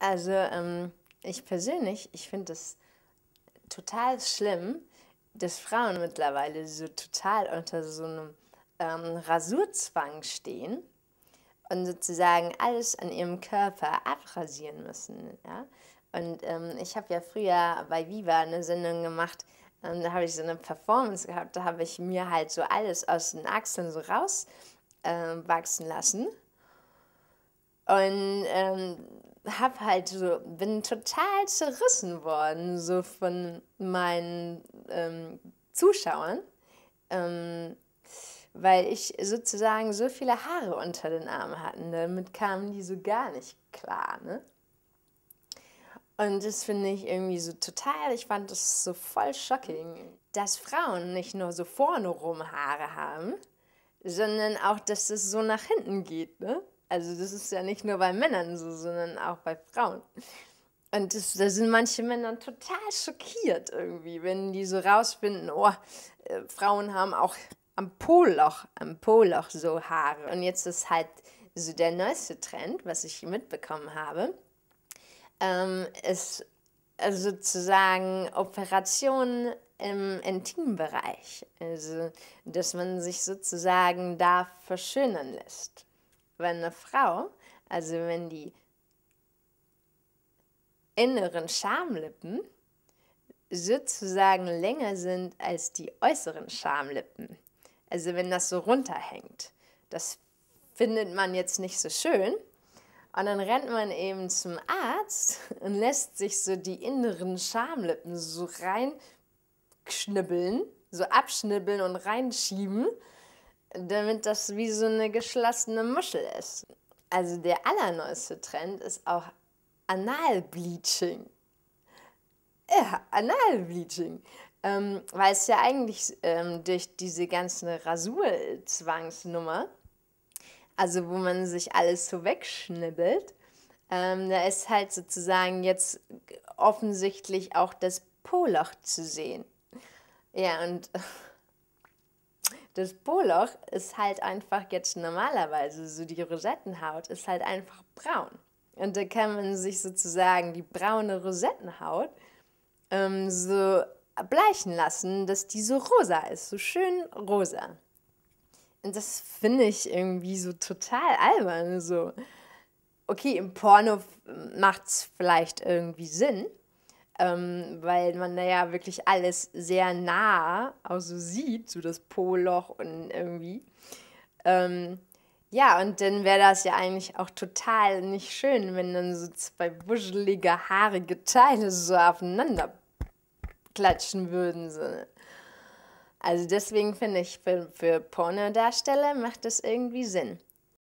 Also ähm, ich persönlich, ich finde es total schlimm, dass Frauen mittlerweile so total unter so einem ähm, Rasurzwang stehen und sozusagen alles an ihrem Körper abrasieren müssen. Ja? Und ähm, ich habe ja früher bei Viva eine Sendung gemacht, ähm, da habe ich so eine Performance gehabt, da habe ich mir halt so alles aus den Achseln so rauswachsen ähm, äh, lassen. Und ähm, habe halt so, bin total zerrissen worden, so von meinen ähm, Zuschauern, ähm, weil ich sozusagen so viele Haare unter den Armen hatte. Damit kamen die so gar nicht klar. Ne? Und das finde ich irgendwie so total, ich fand das so voll shocking, dass Frauen nicht nur so vorne rum Haare haben, sondern auch, dass es so nach hinten geht. Ne? Also das ist ja nicht nur bei Männern so, sondern auch bei Frauen. Und das, da sind manche Männer total schockiert irgendwie, wenn die so rausfinden, oh, äh, Frauen haben auch am Polloch, am Polloch so Haare. Und jetzt ist halt so der neueste Trend, was ich mitbekommen habe, ähm, ist also sozusagen Operationen im Intimbereich. Also, dass man sich sozusagen da verschönern lässt wenn eine Frau, also wenn die inneren Schamlippen sozusagen länger sind als die äußeren Schamlippen. Also wenn das so runterhängt. Das findet man jetzt nicht so schön. Und dann rennt man eben zum Arzt und lässt sich so die inneren Schamlippen so reinknibbeln, so abschnibbeln und reinschieben damit das wie so eine geschlossene Muschel ist. Also der allerneueste Trend ist auch Analbleaching. Ja, Analbleaching. Ähm, weil es ja eigentlich ähm, durch diese ganze Rasurzwangsnummer, also wo man sich alles so wegschnibbelt, ähm, da ist halt sozusagen jetzt offensichtlich auch das Po-Loch zu sehen. Ja, und das Poloch ist halt einfach jetzt normalerweise, so die Rosettenhaut ist halt einfach braun. Und da kann man sich sozusagen die braune Rosettenhaut ähm, so bleichen lassen, dass die so rosa ist, so schön rosa. Und das finde ich irgendwie so total albern. So, okay, im Porno macht es vielleicht irgendwie Sinn, ähm, weil man da ja wirklich alles sehr nah auch so sieht, so das Poloch und irgendwie. Ähm, ja, und dann wäre das ja eigentlich auch total nicht schön, wenn dann so zwei wuschelige, haarige Teile so aufeinander klatschen würden. So. Also deswegen finde ich, für, für Pornodarsteller macht das irgendwie Sinn.